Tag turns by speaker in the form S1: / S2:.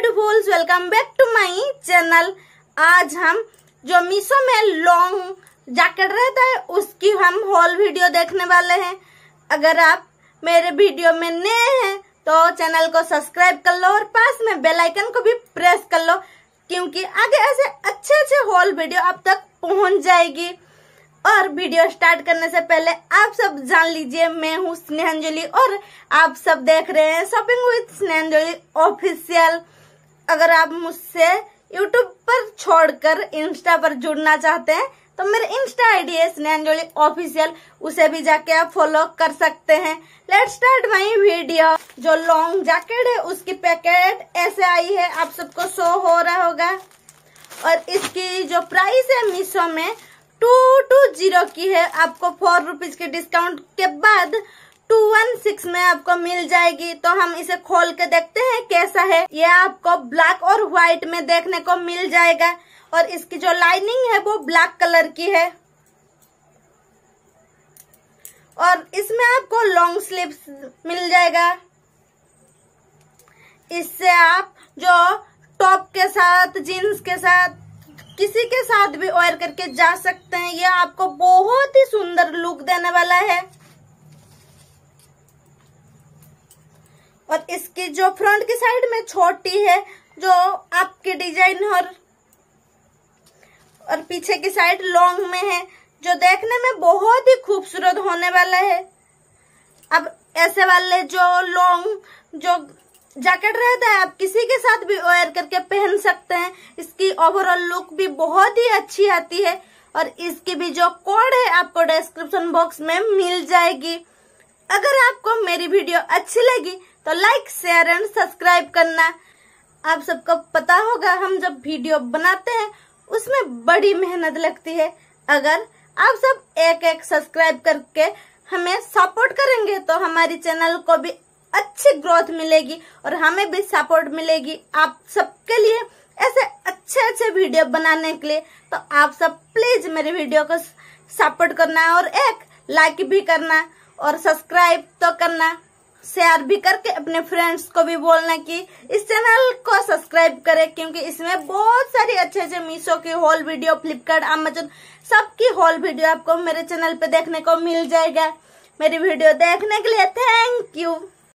S1: beautiful welcome back to my channel आज हम जो मीशो में लॉन्ग जैकेट रहता है उसकी हम हॉल वीडियो देखने वाले हैं अगर आप मेरे वीडियो में नए हैं तो चैनल को सब्सक्राइब कर लो और पास में बेल आइकन को भी प्रेस कर लो क्योंकि आगे ऐसे अच्छे अच्छे हॉल वीडियो आप तक पहुंच जाएगी और वीडियो स्टार्ट करने से पहले आप सब जान लीजिए मैं हूँ स्नेहांजलि और आप सब देख रहे हैं शॉपिंग विद स्नेहांजलि ऑफिशियल अगर आप मुझसे यूट्यूब पर छोड़कर इंस्टा पर जुड़ना चाहते हैं तो मेरे इंस्टा आईडी है स्नेहांजलि ऑफिशियल उसे भी जाके आप फॉलो कर सकते हैं लेट स्टार्ट माई वीडियो जो लॉन्ग जैकेट है उसकी पैकेट ऐसे आई है आप सबको शो हो रहा होगा और इसकी जो प्राइस है मीशो में टू टू जीरो की है आपको फोर रुपीज के डिस्काउंट के बाद सिक्स में आपको मिल जाएगी तो हम इसे खोल के देखते हैं कैसा है ये आपको ब्लैक और व्हाइट में देखने को मिल जाएगा और इसकी जो लाइनिंग है वो ब्लैक कलर की है और इसमें आपको लॉन्ग स्लीव्स मिल जाएगा इससे आप जो टॉप के साथ जीन्स के साथ किसी के साथ भी वेयर करके जा सकते हैं यह आपको बहुत ही सुंदर लुक देने वाला है और इसकी जो फ्रंट की साइड में छोटी है जो आपके डिजाइन और और पीछे की साइड लॉन्ग में है जो देखने में बहुत ही खूबसूरत होने वाला है अब ऐसे वाले जो लॉन्ग जो जैकेट रहता है आप किसी के साथ भी वेयर करके पहन सकते हैं इसकी ओवरऑल लुक भी बहुत ही अच्छी आती है और इसकी भी जो कोड है आपको डिस्क्रिप्शन बॉक्स में मिल जाएगी अगर आपको मेरी वीडियो अच्छी लगी तो लाइक शेयर एंड सब्सक्राइब करना आप सबको पता होगा हम जब वीडियो बनाते हैं उसमें बड़ी मेहनत लगती है अगर आप सब एक एक सब्सक्राइब करके हमें सपोर्ट करेंगे तो हमारी चैनल को भी अच्छी ग्रोथ मिलेगी और हमें भी सपोर्ट मिलेगी आप सबके लिए ऐसे अच्छे अच्छे वीडियो बनाने के लिए तो आप सब प्लीज मेरे वीडियो को सपोर्ट करना और एक लाइक भी करना और सब्सक्राइब तो करना शेयर भी करके अपने फ्रेंड्स को भी बोलना कि इस चैनल को सब्सक्राइब करें क्योंकि इसमें बहुत सारी अच्छे अच्छे मीशो की होल वीडियो फ्लिपकार्ट अमेजोन सबकी होल वीडियो आपको मेरे चैनल पे देखने को मिल जाएगा मेरी वीडियो देखने के लिए थैंक यू